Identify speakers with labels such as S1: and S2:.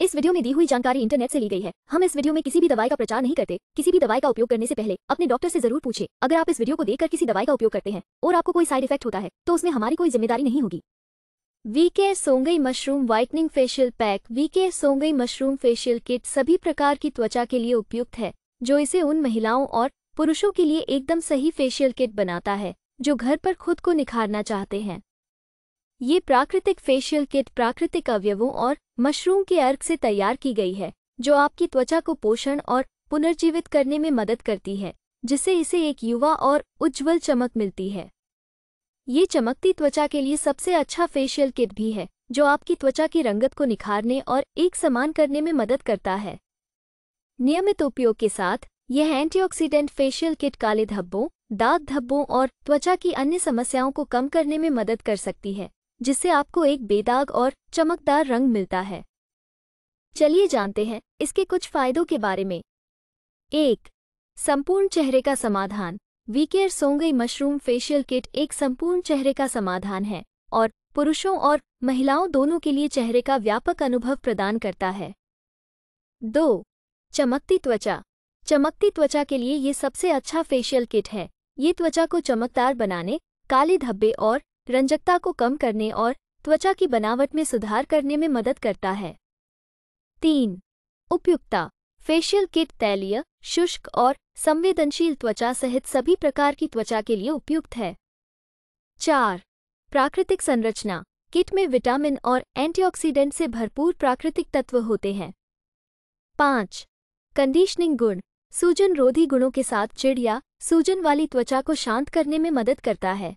S1: इस वीडियो में दी हुई जानकारी इंटरनेट से ली गई है हम इस वीडियो में किसी भी दवाई का प्रचार नहीं करते किसी भी दवाई का उपयोग करने से पहले अपने डॉक्टर से जरूर पूछे अगर आप इस वीडियो को देखकर किसी दवाई का उपयोग करते हैं और आपको कोई साइड इफेक्ट होता है तो उसमें हमारी कोई जिम्मेदारी नहीं होगी वीके सोंगई mushroom whitening facial pack VK सोंगई मशरूम फेशियल किट सभी प्रकार की त्वचा के लिए उपयुक्त है जो इसे उन महिलाओं और पुरुषों के लिए एकदम सही फेशियल किट बनाता है जो घर पर खुद को निखारना चाहते हैं ये प्राकृतिक फेशियल किट प्राकृतिक अवयवों और मशरूम के अर्क से तैयार की गई है जो आपकी त्वचा को पोषण और पुनर्जीवित करने में मदद करती है जिससे इसे एक युवा और उज्जवल चमक मिलती है ये चमकती त्वचा के लिए सबसे अच्छा फेशियल किट भी है जो आपकी त्वचा की रंगत को निखारने और एक समान करने में मदद करता है नियमित उपयोग के साथ यह एंटीऑक्सीडेंट फेशियल किट काले धब्बों दाग धब्बों और त्वचा की अन्य समस्याओं को कम करने में मदद कर सकती है जिससे आपको एक बेदाग और चमकदार रंग मिलता है चलिए जानते हैं इसके कुछ फायदों के बारे में एक संपूर्ण चेहरे का समाधान वीकेयर सोंगई मशरूम फेशियल किट एक संपूर्ण चेहरे का समाधान है और पुरुषों और महिलाओं दोनों के लिए चेहरे का व्यापक अनुभव प्रदान करता है दो चमकती त्वचा चमकती त्वचा के लिए ये सबसे अच्छा फेशियल किट है ये त्वचा को चमकदार बनाने काले धब्बे और रंजकता को कम करने और त्वचा की बनावट में सुधार करने में मदद करता है तीन उपयुक्ता फेशियल किट तैलीय शुष्क और संवेदनशील त्वचा सहित सभी प्रकार की त्वचा के लिए उपयुक्त है चार प्राकृतिक संरचना किट में विटामिन और एंटीऑक्सीडेंट से भरपूर प्राकृतिक तत्व होते हैं पाँच कंडीशनिंग गुण सूजन रोधी गुणों के साथ चिड़िया सूजन वाली त्वचा को शांत करने में मदद करता है